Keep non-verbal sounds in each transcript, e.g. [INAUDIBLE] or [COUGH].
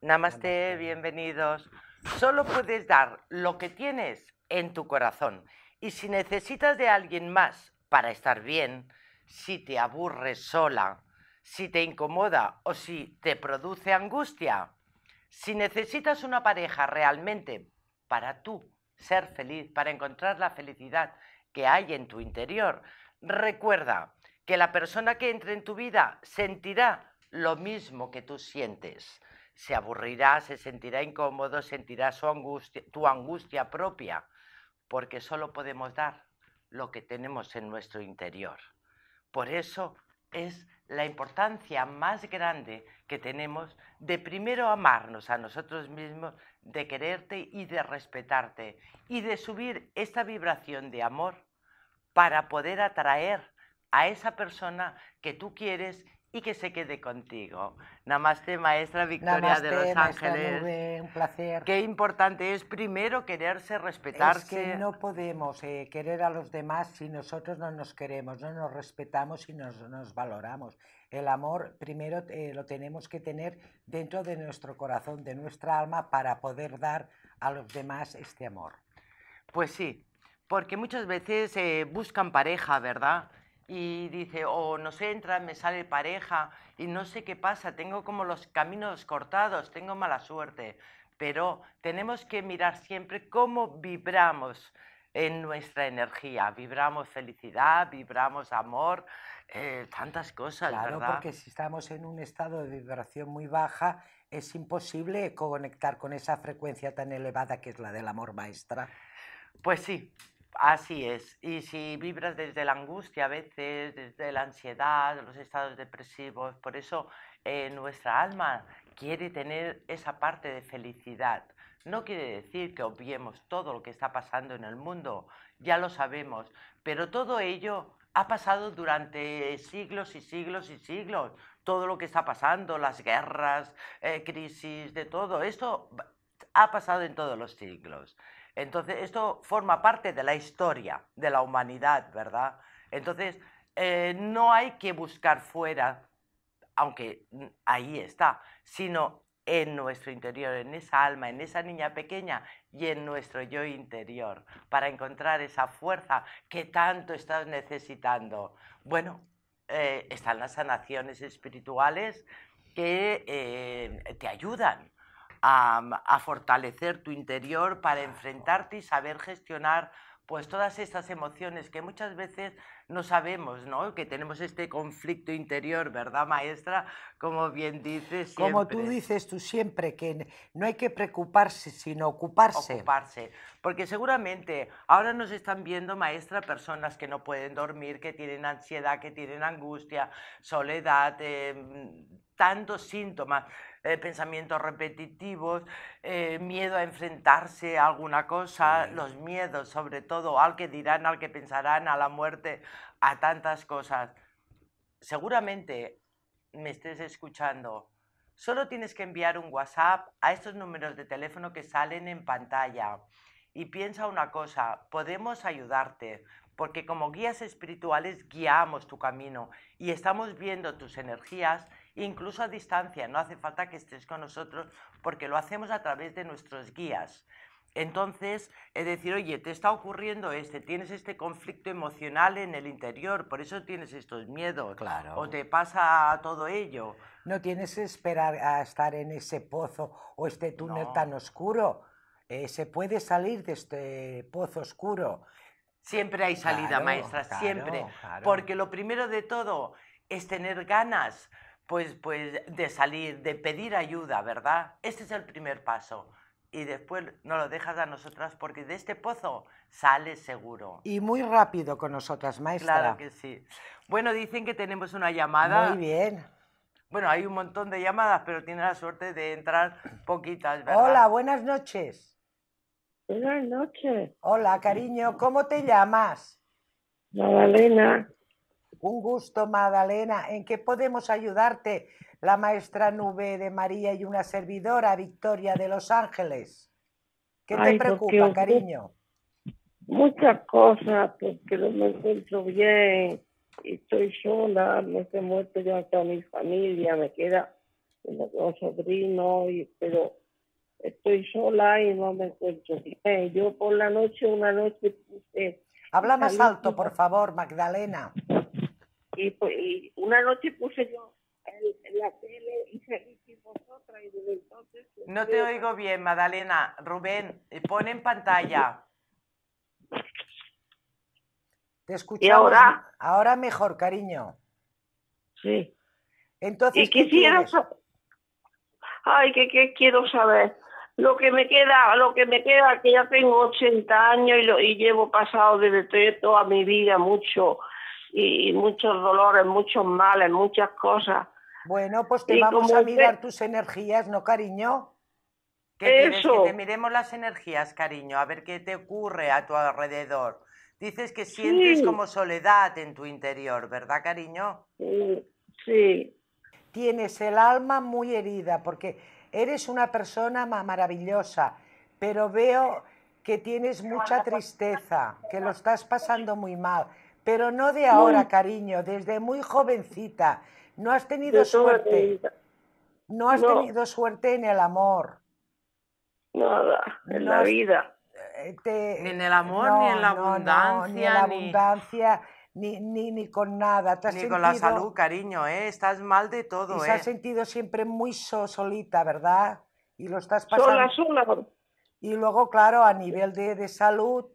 Namaste, bienvenidos. Solo puedes dar lo que tienes en tu corazón. Y si necesitas de alguien más para estar bien, si te aburres sola, si te incomoda o si te produce angustia, si necesitas una pareja realmente para tú ser feliz, para encontrar la felicidad que hay en tu interior, recuerda que la persona que entre en tu vida sentirá lo mismo que tú sientes se aburrirá, se sentirá incómodo, sentirá su angustia, tu angustia propia, porque solo podemos dar lo que tenemos en nuestro interior. Por eso es la importancia más grande que tenemos de primero amarnos a nosotros mismos, de quererte y de respetarte y de subir esta vibración de amor para poder atraer a esa persona que tú quieres y que se quede contigo. Namaste, maestra Victoria de Los Ángeles. un placer. Qué importante es primero quererse, respetarse. Es que no podemos eh, querer a los demás si nosotros no nos queremos, no nos respetamos y no nos valoramos. El amor primero eh, lo tenemos que tener dentro de nuestro corazón, de nuestra alma, para poder dar a los demás este amor. Pues sí, porque muchas veces eh, buscan pareja, ¿verdad? y dice, o oh, no sé, entra, me sale pareja y no sé qué pasa, tengo como los caminos cortados, tengo mala suerte, pero tenemos que mirar siempre cómo vibramos en nuestra energía, vibramos felicidad, vibramos amor, eh, tantas cosas. Claro, porque si estamos en un estado de vibración muy baja, es imposible conectar con esa frecuencia tan elevada que es la del amor maestra. Pues sí, Así es. Y si vibras desde la angustia a veces, desde la ansiedad, los estados depresivos, por eso eh, nuestra alma quiere tener esa parte de felicidad. No quiere decir que obviemos todo lo que está pasando en el mundo, ya lo sabemos, pero todo ello ha pasado durante siglos y siglos y siglos. Todo lo que está pasando, las guerras, eh, crisis, de todo, esto ha pasado en todos los siglos. Entonces, esto forma parte de la historia de la humanidad, ¿verdad? Entonces, eh, no hay que buscar fuera, aunque ahí está, sino en nuestro interior, en esa alma, en esa niña pequeña y en nuestro yo interior, para encontrar esa fuerza que tanto estás necesitando. Bueno, eh, están las sanaciones espirituales que eh, te ayudan a, fortalecer tu interior para enfrentarte y saber gestionar pues todas estas emociones que muchas veces no sabemos, ¿no? Que tenemos este conflicto interior, ¿verdad, maestra? Como bien dices. Como tú dices tú siempre, que no hay que preocuparse, sino ocuparse. Ocuparse. Porque seguramente ahora nos están viendo, maestra, personas que no pueden dormir, que tienen ansiedad, que tienen angustia, soledad, em, tantos síntomas, eh, pensamientos repetitivos, eh, miedo a enfrentarse a alguna cosa, los miedos sobre todo al que dirán, al que pensarán, a la muerte, a tantas cosas. Seguramente me estés escuchando. Solo tienes que enviar un WhatsApp a estos números de teléfono que salen en pantalla. Y piensa una cosa, podemos ayudarte, porque como guías espirituales guiamos tu camino y estamos viendo tus energías incluso a distancia, no hace falta que estés con nosotros porque lo hacemos a través de nuestros guías. Entonces, es decir, oye, te está ocurriendo este, tienes este conflicto emocional en el interior, por eso tienes estos miedos. Claro. O te pasa todo ello. No tienes que esperar a estar en ese pozo o este túnel tan oscuro. Eh, se puede salir de este pozo oscuro. Siempre hay salida, maestra, siempre. Porque lo primero de todo es tener ganas pues, pues de salir, de pedir ayuda, ¿verdad? Este es el primer paso. Y después no lo dejas a nosotras porque de este pozo sale seguro. Y muy rápido con nosotras, maestra. Claro que sí. Bueno, dicen que tenemos una llamada. Muy bien. Bueno, hay un montón de llamadas, pero tiene la suerte de entrar poquitas, ¿verdad? Hola, buenas noches. Buenas noches. Hola, cariño, ¿cómo te llamas? Magdalena. Un gusto, Magdalena ¿En qué podemos ayudarte? La maestra Nube de María y una servidora, Victoria de Los Ángeles. ¿Qué te preocupa, cariño? Muchas cosas, porque no me encuentro bien. Estoy sola, no he muerto ya hasta mi familia, me queda los sobrino, pero estoy sola y no me encuentro bien. Yo por la noche, una noche eh, Habla más alto, por favor, Magdalena. Pues, y, una noche puse yo el, la tele y vosotras y pues, No te oigo bien, Madalena. Rubén, eh, pon en pantalla. Te escuchamos. ¿Y ahora? Ahora mejor, cariño. Sí. Entonces, y quisiera Ay, qué, qué quiero saber lo que me queda, lo que me queda, que ya tengo 80 años y, lo, y llevo pasado de toda mi vida mucho y muchos dolores, muchos males, muchas cosas. Bueno, pues te vamos a mirar tus energías, ¿no, cariño? ¿Qué Que te miremos las energías, cariño, a ver qué te ocurre a tu alrededor. Dices que sientes como soledad en tu interior, ¿verdad, cariño? Sí. sí. Tienes el alma muy herida porque eres una persona maravillosa, pero veo que tienes mucha tristeza, que lo estás pasando muy mal. Pero no de ahora, cariño, desde muy jovencita. No has tenido suerte. No has tenido suerte en el amor. Nada, en la vida. Eh, ni en el amor, ni en la abundancia. ni en la abundancia. Ni... Ni, con nada. ni con la salud, cariño, ¿eh? estás mal de todo. Y se ¿eh? has sentido siempre muy solita, ¿verdad? Y lo estás pasando. Y luego, claro, a nivel de, salud,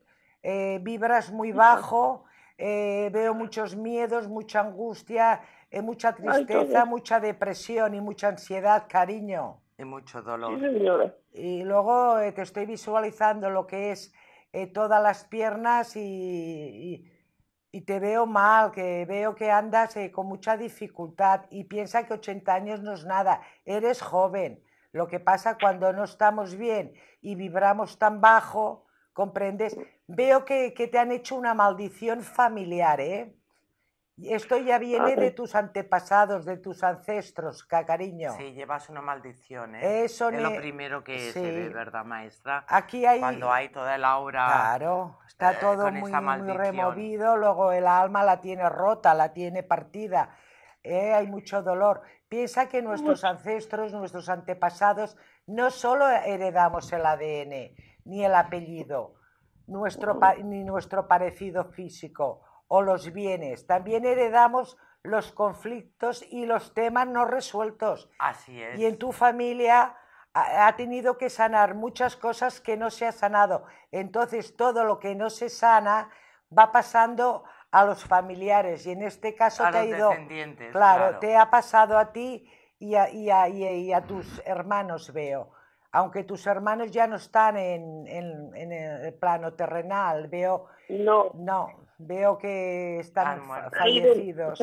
vibras muy bajo eh, veo muchos miedos, mucha angustia, eh, mucha tristeza, mucha depresión y mucha ansiedad, cariño. Y mucho dolor. y luego eh, te estoy visualizando lo que es todas las piernas y, y, y, te veo mal, que veo que andas con mucha dificultad y piensa que 80 años no es nada, eres joven. Lo que pasa cuando no estamos bien y vibramos tan bajo, ¿Comprendes? Veo que, te han hecho una maldición familiar, ¿eh? Esto ya viene de tus antepasados, de tus ancestros, cariño. Sí, llevas una maldición, ¿eh? Eso es lo primero que se ve, ¿verdad, maestra? Aquí hay... Cuando hay toda la aura... Claro, está eh, todo muy, removido, luego el alma la tiene rota, la tiene partida, ¿eh? hay mucho dolor. Piensa que nuestros ancestros, nuestros antepasados, no solo heredamos el ADN, ni el apellido, nuestro, ni nuestro parecido físico o los bienes. También heredamos los conflictos y los temas no resueltos. Así es. Y en tu familia ha tenido que sanar muchas cosas que no se ha sanado. Entonces todo lo que no se sana va pasando a los familiares y en este caso te ha ido, claro, te ha pasado a ti y a, tus hermanos veo aunque tus hermanos ya no están en, el plano terrenal, veo, no, no veo que están ah, fallecidos.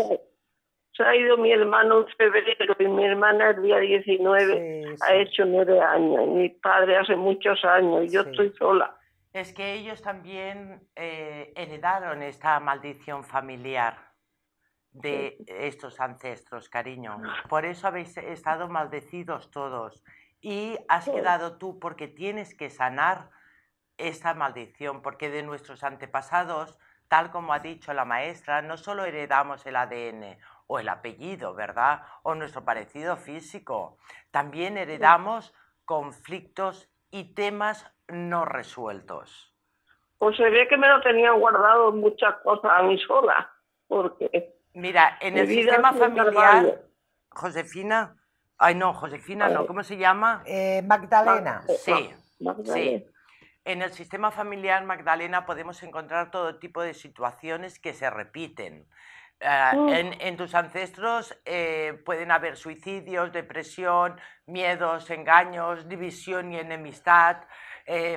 se ha ido mi hermano en febrero y mi hermana el día 19 ha hecho nueve años, mi padre hace muchos años, y yo estoy sola. Es que ellos también eh, heredaron esta maldición familiar de estos ancestros, cariño. Por eso habéis estado maldecidos todos y has quedado tú porque tienes que sanar esta maldición, porque de nuestros antepasados, tal como ha dicho la maestra, no solo heredamos el ADN o el apellido, ¿verdad? O nuestro parecido físico, también heredamos conflictos y temas no resueltos. Pues se ve que me lo tenía guardado muchas cosas a mí sola, porque... Mira, en el sistema familiar, Josefina, Ay, no, Josefina, no, eh, ¿cómo se llama? Eh, Magdalena. Sí, En el sistema familiar Magdalena podemos encontrar todo tipo de situaciones que se repiten. Ah, mm. en, tus ancestros eh, pueden haber suicidios, depresión, miedos, engaños, división y enemistad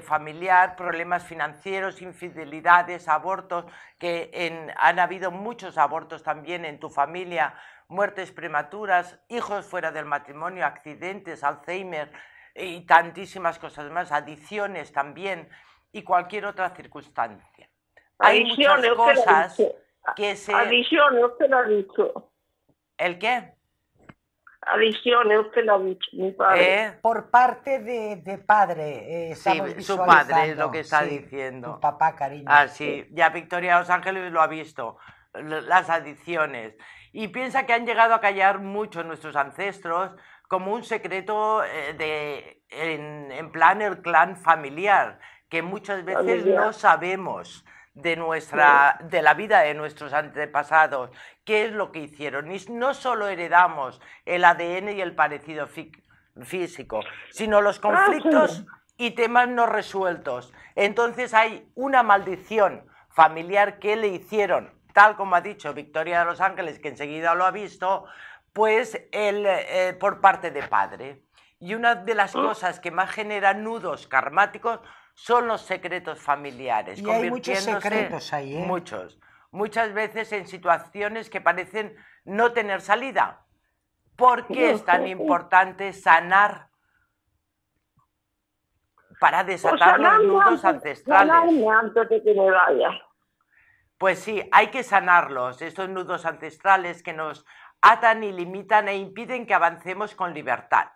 familiar, problemas financieros, infidelidades, abortos, que han habido muchos abortos también en tu familia muertes prematuras, hijos fuera del matrimonio, accidentes, Alzheimer y tantísimas cosas más, adicciones también y cualquier otra circunstancia. Hay cosas que, se... Adicciones, usted lo ha dicho. ¿El qué? Adicciones, usted lo ha dicho, mi padre. ¿Eh? Por parte de, padre. Eh, sí, su padre es lo que está diciendo. papá, cariño. Ah, sí. Ya Victoria Los Ángeles lo ha visto. Las adicciones y piensa que han llegado a callar mucho nuestros ancestros como un secreto eh, de, en, plan el clan familiar, que muchas veces no sabemos de nuestra de la vida de nuestros antepasados, qué es lo que hicieron. Y no solo heredamos el ADN y el parecido físico, sino los ah, conflictos y temas no resueltos. Entonces hay una maldición familiar que le hicieron tal como ha dicho Victoria de los Ángeles, que enseguida lo ha visto, pues el, eh, por parte de padre. Y una de las ah. cosas que más genera nudos karmáticos son los secretos familiares. Y hay muchos secretos ahí, ¿eh? Muchos. Muchas veces en situaciones que parecen no tener salida. ¿Por qué [LAUGHS] es tan importante sanar para desatar los nudos ancestrales? que vaya. Pues sí, hay que sanarlos, estos nudos ancestrales que nos atan y limitan e impiden que avancemos con libertad.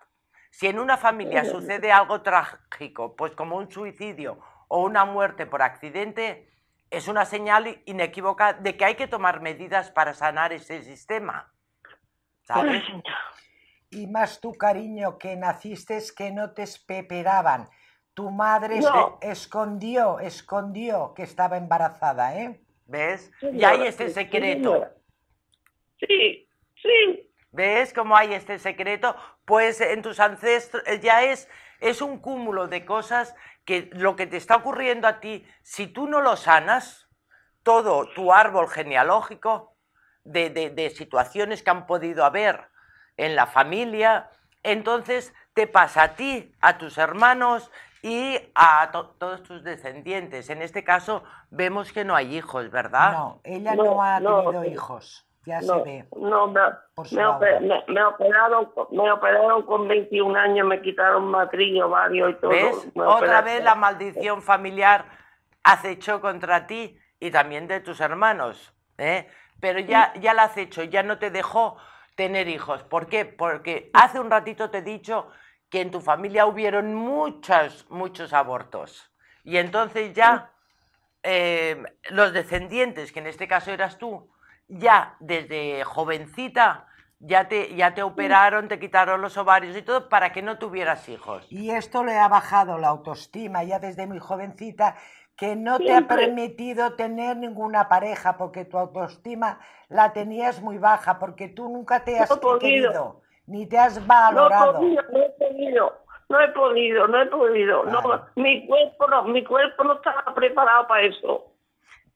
Si en una familia sucede algo trágico, pues como un suicidio o una muerte por accidente, es una señal inequívoca de que hay que tomar medidas para sanar ese sistema. ¿Sabes? Y más tu cariño, que naciste que no te esperaban. Tu madre escondió, escondió que estaba embarazada, ¿eh? ¿Ves? y hay este secreto. Sí, sí. ¿Ves cómo hay este secreto? Pues en tus ancestros eh, ya es, es un cúmulo de cosas que lo que te está ocurriendo a ti, si tú no lo sanas, todo tu árbol genealógico de situaciones que han podido haber en la familia, entonces te pasa a ti, a tus hermanos y a todos tus descendientes. En este caso vemos que no hay hijos, ¿verdad? No, ella no, ha tenido hijos. Ya se ve. No, me, me, operaron, con 21 años, me quitaron matrillo, barrio y todo. ¿Ves? Otra vez la maldición familiar acechó contra ti y también de tus hermanos. ¿eh? Pero ya, ya la acechó, ya no te dejó tener hijos. ¿Por qué? Porque hace un ratito te he dicho que en tu familia hubieron muchos, muchos abortos. Y entonces ya eh, los descendientes, que en este caso eras tú, ya desde jovencita ya te, ya te operaron, te quitaron los ovarios y todo para que no tuvieras hijos. Y esto le ha bajado la autoestima ya desde muy jovencita, que no te ha permitido tener ninguna pareja porque tu autoestima la tenías muy baja, porque tú nunca te has querido ni te has valorado. No, he podido, no he podido, no he podido. mi, cuerpo no, mi cuerpo no estaba preparado para eso.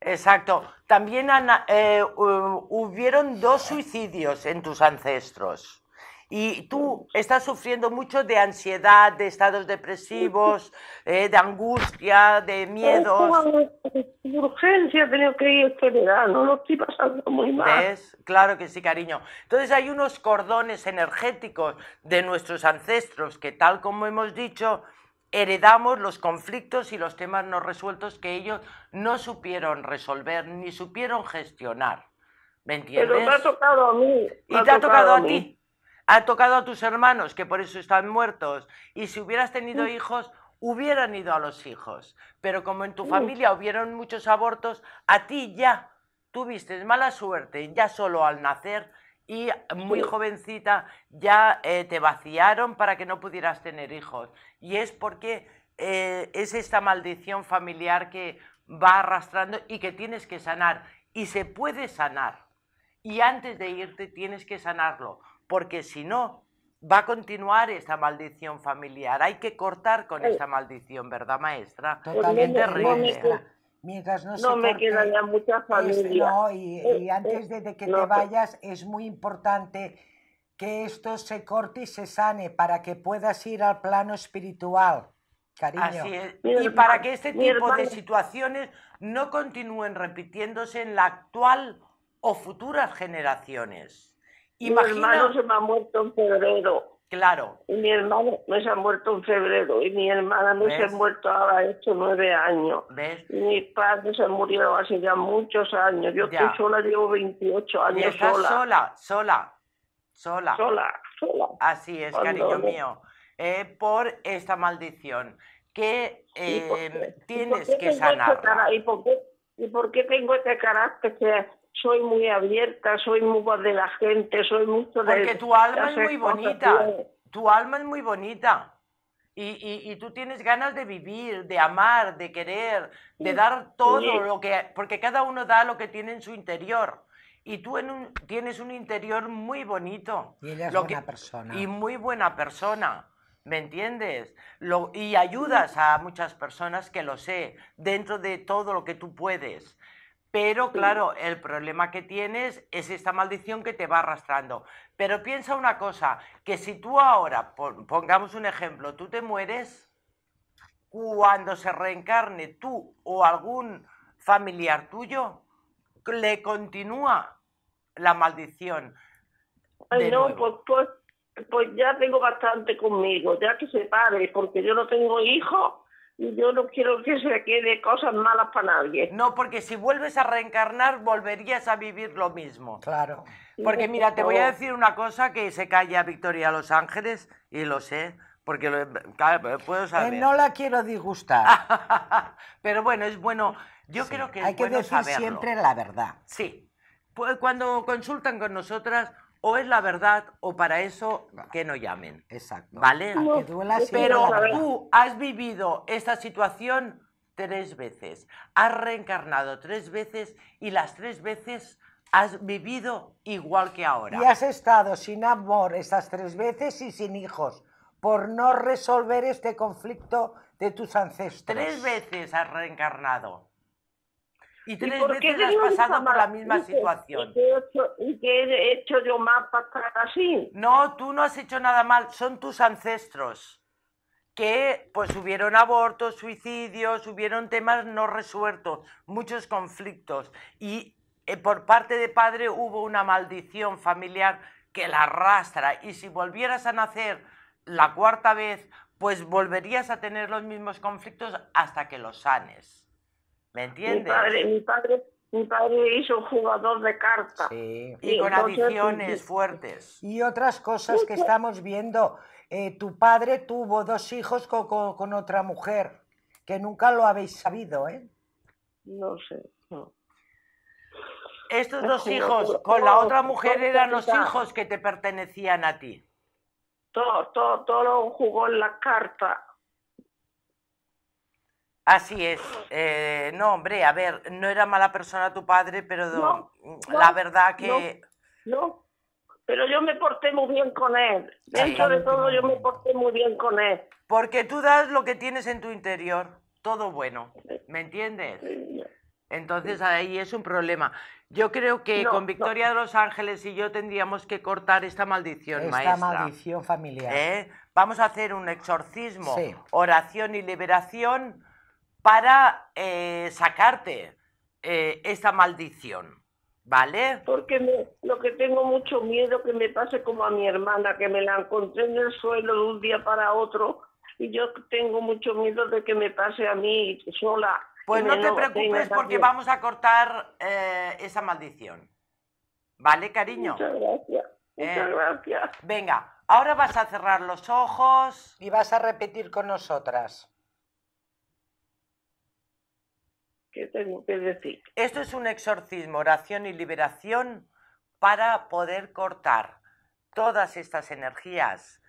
Exacto. También Ana, eh, eh hubieron dos suicidios en tus ancestros y tú estás sufriendo mucho de ansiedad, de estados depresivos, eh, de angustia, de miedos. urgencia tengo que ir este a no lo estoy pasando muy mal. Claro que sí, cariño. Entonces hay unos cordones energéticos de nuestros ancestros que tal como hemos dicho, heredamos los conflictos y los temas no resueltos que ellos no supieron resolver ni supieron gestionar. ¿Me entiendes? Pero me ha tocado a mí. y te ha tocado, a ti ha tocado a tus hermanos, que por eso están muertos, y si hubieras tenido mm. hijos, hubieran ido a los hijos. Pero como en tu mm. familia hubieron muchos abortos, a ti ya tuviste mala suerte, ya solo al nacer y muy jovencita ya eh, te vaciaron para que no pudieras tener hijos. Y es porque eh, es esta maldición familiar que va arrastrando y que tienes que sanar. Y se puede sanar. Y antes de irte tienes que sanarlo porque si no, va a continuar esta maldición familiar. Hay que cortar con esta maldición, ¿verdad, maestra? Totalmente terrible. No me, no, me quedan ya muchas no, y, eh, eh, antes de, que te vayas, es muy importante que esto se corte y se sane para que puedas ir al plano espiritual. Cariño. Y para que este tipo de situaciones no continúen repitiéndose en la actual o futuras generaciones. Imagina... Mi hermano se me ha muerto en febrero. Claro. Y mi hermano me se ha muerto en febrero. Y mi hermana me se ha muerto ahora hecho nueve años. ¿Ves? Y mi padre se murió hace ya muchos años. Yo estoy sola, llevo 28 años sola. sola. Sola, sola. Sola, Así es, cariño mío. Eh, por esta maldición eh, que tienes que sanar. ¿Y por qué tengo este carácter que soy muy abierta, soy muy de la gente, soy mucho de... Porque tu alma es muy bonita, tu alma es muy bonita. Y, tú tienes ganas de vivir, de amar, de querer, de dar todo lo que... Porque cada uno da lo que tiene en su interior. Y tú tienes un interior muy bonito. Y lo buena persona. Y muy buena persona. ¿Me entiendes? y ayudas a muchas personas que lo sé, dentro de todo lo que tú puedes. Pero claro, el problema que tienes es esta maldición que te va arrastrando. Pero piensa una cosa, que si tú ahora, pongamos un ejemplo, tú te mueres, cuando se reencarne tú o algún familiar tuyo, le continúa la maldición. Ay, no, pues, pues, pues, ya tengo bastante conmigo, ya que se pare, porque yo no tengo hijo y yo no quiero que se quede cosas malas para nadie. No, porque si vuelves a reencarnar, volverías a vivir lo mismo. Claro. Porque mira, te voy a decir una cosa que se calla Victoria Los Ángeles, y lo sé, porque puedo eh, saber. no la quiero disgustar. [LAUGHS] Pero bueno, es bueno. Yo creo que hay que decir siempre la verdad. Sí. Pues cuando consultan con nosotras, o es la verdad o para eso que no llamen. Exacto. ¿Vale? Pero tú has vivido esta situación tres veces, has reencarnado tres veces y las tres veces has vivido igual que ahora. Y has estado sin amor esas tres veces y sin hijos por no resolver este conflicto de tus ancestros. Tres veces has reencarnado. Y tres veces has pasado por la misma situación. ¿Y qué he hecho yo más para estar así? No, tú no has hecho nada mal, son tus ancestros que pues hubieron abortos, suicidios, hubieron temas no resueltos, muchos conflictos y eh, por parte de padre hubo una maldición familiar que la arrastra y si volvieras a nacer la cuarta vez, pues volverías a tener los mismos conflictos hasta que los sanes. ¿Me entiendes? Mi padre, mi padre, hizo un jugador de cartas. Sí. Y, con adicciones fuertes. Y otras cosas que pues. estamos viendo. Eh, tu padre tuvo dos hijos con, otra mujer, que nunca lo habéis sabido, ¿eh? No sé. Estos dos hijos con la otra mujer eran los hijos que te pertenecían a ti. Todo, todo, todo jugó en la carta Así es. Eh, no, hombre, a ver, no era mala persona tu padre, pero la verdad que... No, pero yo me porté muy bien con él. Dentro de todo yo me porté muy bien con él. Porque tú das lo que tienes en tu interior, todo bueno, ¿me entiendes? Entonces ahí es un problema. Yo creo que con Victoria de los Ángeles y yo tendríamos que cortar esta maldición, maestra. Esta maldición familiar. ¿Eh? Vamos a hacer un exorcismo, oración y liberación para eh, sacarte eh, esa maldición, ¿vale? Porque lo que tengo mucho miedo que me pase como a mi hermana, que me la encontré en el suelo de un día para otro y yo tengo mucho miedo de que me pase a mí sola. Pues no te preocupes porque vamos a cortar eh, esa maldición. ¿Vale, cariño? Muchas gracias. Muchas gracias. Venga, ahora vas a cerrar los ojos. Y vas a repetir con nosotras. ¿Qué tengo que decir? Esto es un exorcismo, oración y liberación para poder cortar todas estas energías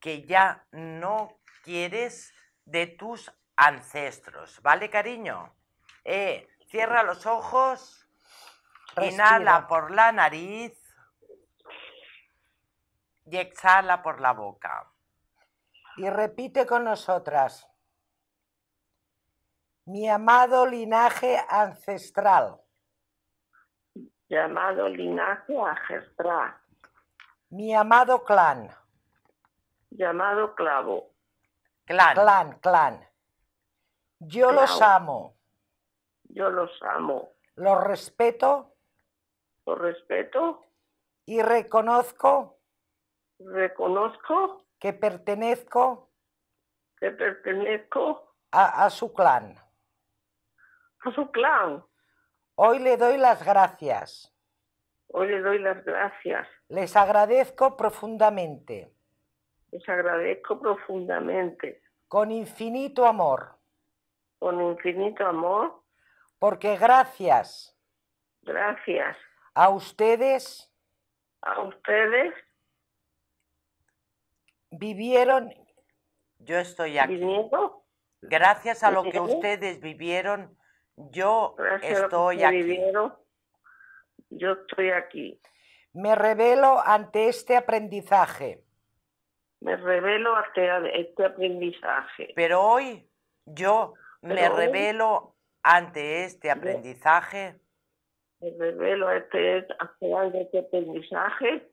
que ya no quieres de tus ancestros. ¿Vale, cariño? Eh, cierra los ojos, inhala por la nariz y exhala por la boca. Y repite con nosotras mi amado linaje ancestral. Llamado linaje ancestral. Mi amado clan. Llamado clavo. Clan. Clan, clan. Yo los amo. Yo los amo. Los respeto. Los respeto. Y reconozco. Reconozco. Que pertenezco. Que pertenezco. a su clan pues Hoy le doy las gracias. Hoy le doy las gracias. Les agradezco profundamente. Les agradezco profundamente. Con infinito amor. Con infinito amor. Porque gracias. Gracias. A ustedes. A ustedes. Vivieron. Yo estoy aquí. Gracias a lo que ustedes vivieron yo estoy aquí. yo estoy aquí. Me revelo ante este aprendizaje. Me revelo ante este aprendizaje. Pero hoy yo me revelo ante este aprendizaje. Me revelo ante este aprendizaje.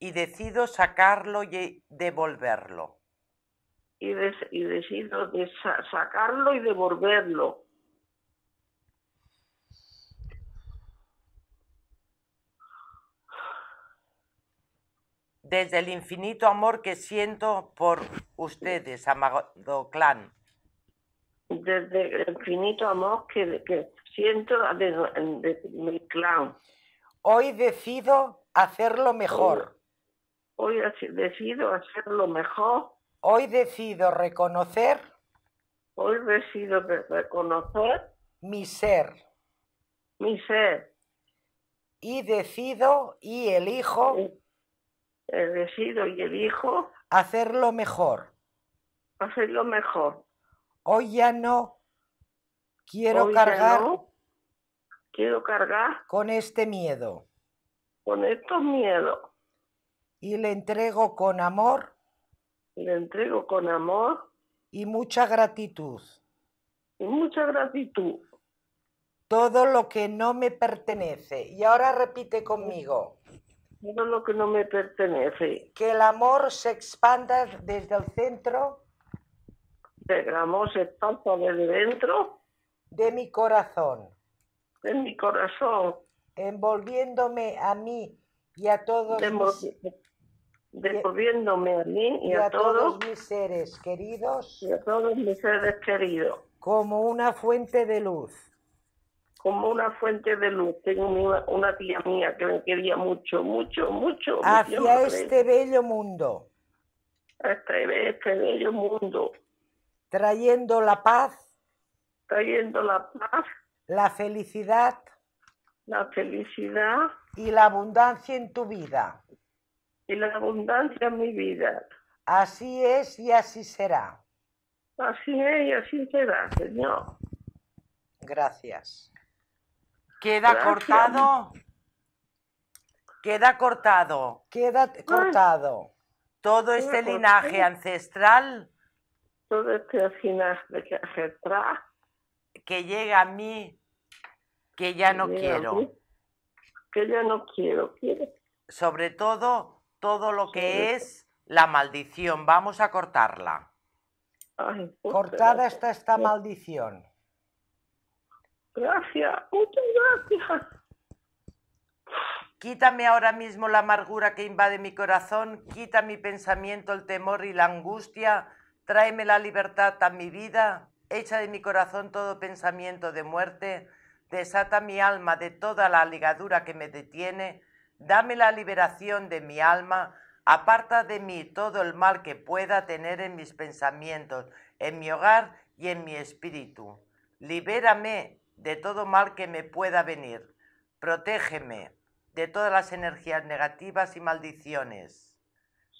Y decido sacarlo y devolverlo y, decido de sacarlo y devolverlo. Desde el infinito amor que siento por ustedes, amado clan. Desde el infinito amor que, siento de, mi clan. Hoy decido hacerlo mejor. hoy decido hacerlo mejor. Hoy decido reconocer. Hoy decido reconocer. Mi ser. Mi ser. Y decido y elijo. Eh, decido y elijo. Hacerlo mejor. Hacerlo mejor. Hoy ya no quiero cargar. Quiero cargar. Con este miedo. Con estos miedos. Y le entrego con amor le entrego con amor. Y mucha gratitud. Y mucha gratitud. Todo lo que no me pertenece. Y ahora repite conmigo. Todo lo que no me pertenece. Que el amor se expanda desde el centro. Que el amor se expanda desde dentro. De mi corazón. De mi corazón. Envolviéndome a mí y a todos devolviéndome a mí y, a, todos, mis seres queridos y a todos mis seres queridos como una fuente de luz como una fuente de luz tengo una, una tía mía que me quería mucho mucho mucho hacia este bello mundo este, este bello mundo trayendo la paz trayendo la paz la felicidad la felicidad y la abundancia en tu vida y la abundancia en mi vida. Así es y así será. Así es y así será, Señor. Gracias. Queda cortado. Queda cortado. Queda cortado. Todo este linaje ancestral. Todo este linaje ancestral. Que llega a mí, que ya no quiero. que ya no quiero, quiero. Sobre todo todo lo que es la maldición. Vamos a cortarla. Cortada está esta maldición. Gracias, muchas gracias. Quítame ahora mismo la amargura que invade mi corazón, quita mi pensamiento, el temor y la angustia, tráeme la libertad a mi vida, echa de mi corazón todo pensamiento de muerte, desata mi alma de toda la ligadura que me detiene, Dame la liberación de mi alma, aparta de mí todo el mal que pueda tener en mis pensamientos, en mi hogar y en mi espíritu. Libérame de todo mal que me pueda venir. Protégeme de todas las energías negativas y maldiciones.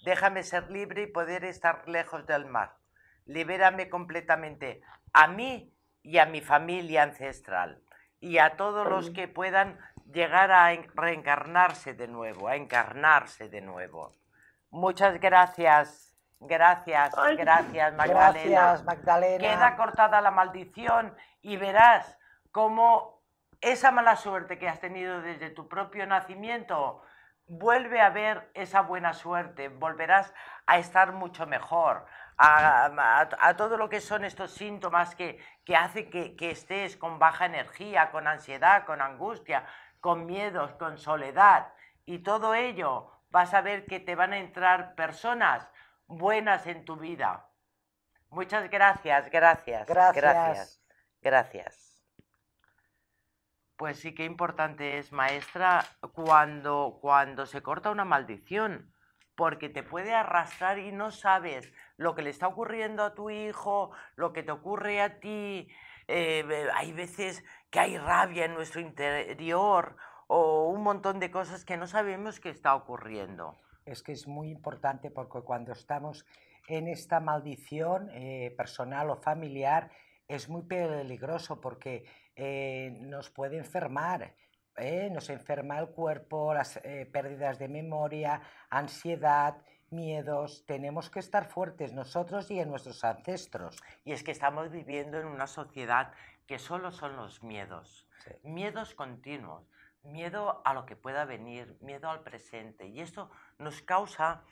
Déjame ser libre y poder estar lejos del mar. Libérame completamente a mí y a mi familia ancestral y a todos los que puedan llegar a reencarnarse de nuevo, a encarnarse de nuevo. Muchas gracias, gracias, gracias Gracias Magdalena. Queda cortada la maldición y verás cómo esa mala suerte que has tenido desde tu propio nacimiento vuelve a ver esa buena suerte, volverás a estar mucho mejor, a, todo lo que son estos síntomas que, que hacen que, que estés con baja energía, con ansiedad, con angustia, con miedos, con soledad. Y todo ello vas a ver que te van a entrar personas buenas en tu vida. Muchas gracias. Gracias. Gracias. gracias pues sí que importante es, maestra, cuando, cuando se corta una maldición, porque te puede arrastrar y no sabes lo que le está ocurriendo a tu hijo, lo que te ocurre a ti. Eh, hay veces que hay rabia en nuestro interior o un montón de cosas que no sabemos que está ocurriendo. Es que es muy importante porque cuando estamos en esta maldición eh, personal o familiar, es muy peligroso porque eh, nos puede enfermar. ¿eh? Nos enferma el cuerpo, las eh, pérdidas de memoria, ansiedad, miedos, tenemos que estar fuertes nosotros y en nuestros ancestros. Y es que estamos viviendo en una sociedad que solo son los miedos, miedos continuos, miedo a lo que pueda venir, miedo al presente. Y esto nos causa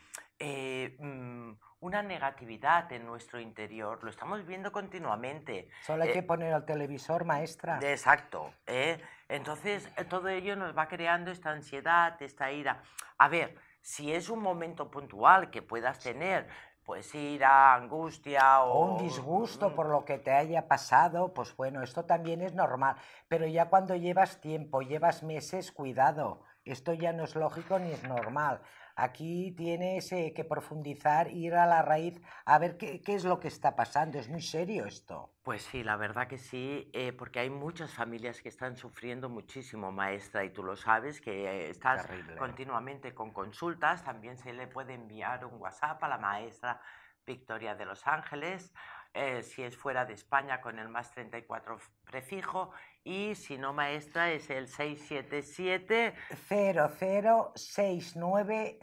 mm, una negatividad en nuestro interior, lo estamos viendo continuamente. Solo hay eh, que poner al televisor, maestra. exacto. ¿eh? Entonces, eh, todo ello nos va creando esta ansiedad, esta ira. A ver, si es un momento puntual que puedas tener, pues ira, angustia o... o... un disgusto mm. por lo que te haya pasado, pues bueno, esto también es normal. Pero ya cuando llevas tiempo, llevas meses, cuidado. Esto ya no es lógico ni es normal. Aquí tienes que profundizar, ir a la raíz, a ver qué, es lo que está pasando. Es muy serio esto. Pues sí, la verdad que sí, eh, porque hay muchas familias que están sufriendo muchísimo, maestra, y tú lo sabes, que estás continuamente con consultas. También se le puede enviar un WhatsApp a la maestra Victoria de Los Ángeles eh, si es fuera de España con el más 34 prefijo y si no maestra es el 677 006960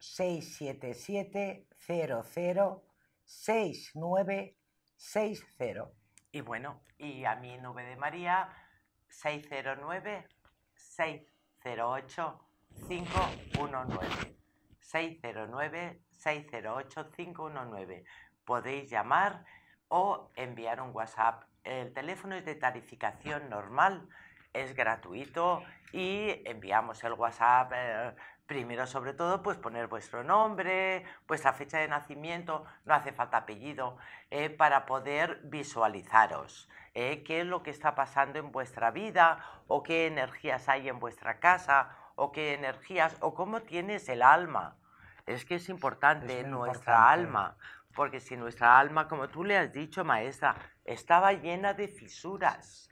677 006960 y bueno, y a mi nube de María 609 608 519 609 608 519 podéis llamar o enviar un WhatsApp. El teléfono es de tarificación normal, es gratuito y enviamos el WhatsApp. Eh, primero, sobre todo, pues poner vuestro nombre, vuestra fecha de nacimiento, no hace falta apellido, eh, para poder visualizaros eh, qué es lo que está pasando en vuestra vida o qué energías hay en vuestra casa o qué energías o cómo tienes el alma. Es que es importante nuestra alma, porque si nuestra alma, como tú le has dicho, maestra, estaba llena de fisuras,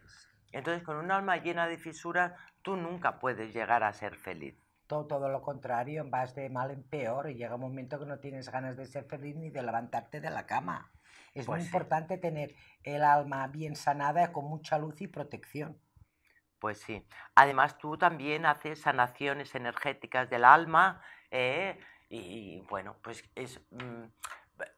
entonces con un alma llena de fisuras tú nunca puedes llegar a ser feliz. Todo, lo contrario, vas de mal en peor y llega un momento que no tienes ganas de ser feliz ni de levantarte de la cama. Es muy pues importante tener el alma bien sanada con mucha luz y protección. Pues sí. Además tú también haces sanaciones energéticas del alma eh, y, bueno, pues es... Mm,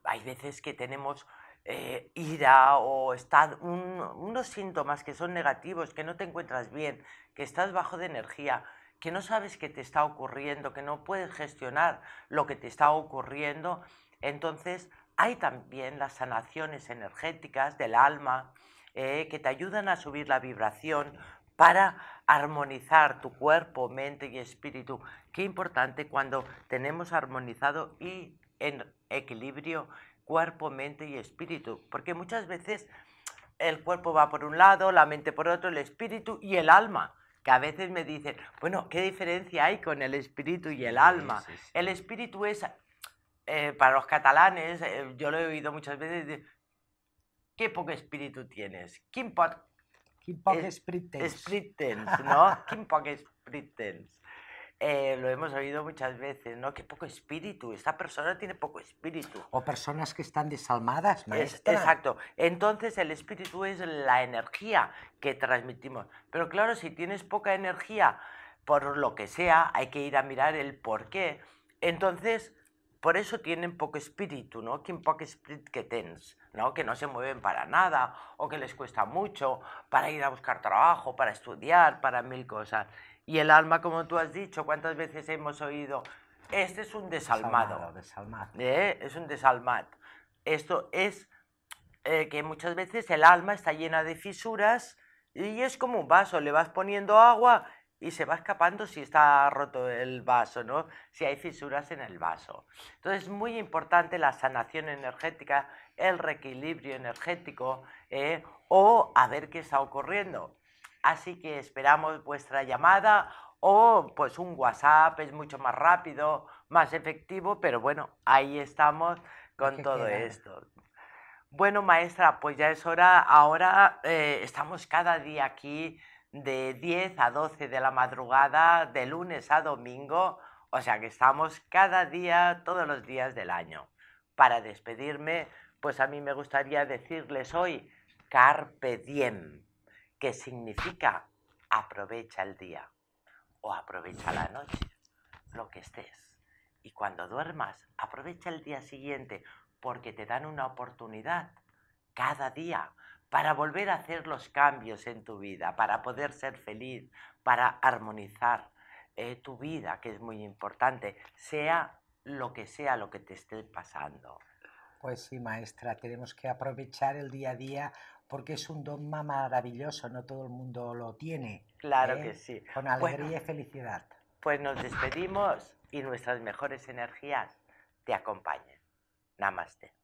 hay veces que tenemos eh, ira o están unos síntomas que son negativos, que no te encuentras bien, que estás bajo de energía, que no sabes qué te está ocurriendo, que no puedes gestionar lo que te está ocurriendo, entonces hay también las sanaciones energéticas del alma eh, que te ayudan a subir la vibración para armonizar tu cuerpo, mente y espíritu. Qué importante cuando tenemos armonizado y en equilibrio cuerpo, mente y espíritu. Porque muchas veces el cuerpo va por un lado, la mente por otro, el espíritu y el alma. Que a veces me dicen, bueno, ¿qué diferencia hay con el espíritu y el alma? El espíritu es, eh, para los catalanes, eh, yo lo he oído muchas veces, qué poco espíritu tienes, qué, poc, qué ¿no? qué poco espíritu tienes. Eh, lo hemos oído muchas veces, ¿no? Que poco espíritu, esta persona tiene poco espíritu. O personas que están desalmadas, maestra. Es, exacto. Entonces el espíritu es la energía que transmitimos. Pero claro, si tienes poca energía, por lo que sea, hay que ir a mirar el por qué. Entonces, por eso tienen poco espíritu, ¿no? ¿Qué poco espíritu que tens, ¿no? Que no se mueven para nada o que les cuesta mucho para ir a buscar trabajo, para estudiar, para mil cosas. Y el alma, como tú has dicho, ¿cuántas veces hemos oído? Este es un desalmado. ¿Eh? Es un desalmado. Esto es eh, que muchas veces el alma está llena de fisuras y es como un vaso, le vas poniendo agua y se va escapando si está roto el vaso, ¿no? Si hay fisuras en el vaso. Entonces es muy importante la sanación energética, el reequilibrio energético ¿eh? o a ver qué está ocurriendo. Así que esperamos vuestra llamada o pues un WhatsApp, es mucho más rápido, más efectivo, pero bueno, ahí estamos con todo esto. Bueno, maestra, pues ya es hora, ahora eh, estamos cada día aquí de 10 a 12 de la madrugada, de lunes a domingo, o sea que estamos cada día, todos los días del año. Para despedirme, pues a mí me gustaría decirles hoy, carpe diem que significa aprovecha el día o aprovecha la noche, lo que estés. Y cuando duermas, aprovecha el día siguiente porque te dan una oportunidad cada día para volver a hacer los cambios en tu vida, para poder ser feliz, para armonizar eh, tu vida, que es muy importante, sea lo que sea lo que te esté pasando. Pues sí, maestra, tenemos que aprovechar el día a día porque es un dogma maravilloso, no todo el mundo lo tiene. Claro ¿eh? que sí. Con alegría y felicidad. Pues nos despedimos y nuestras mejores energías te acompañen. Namaste.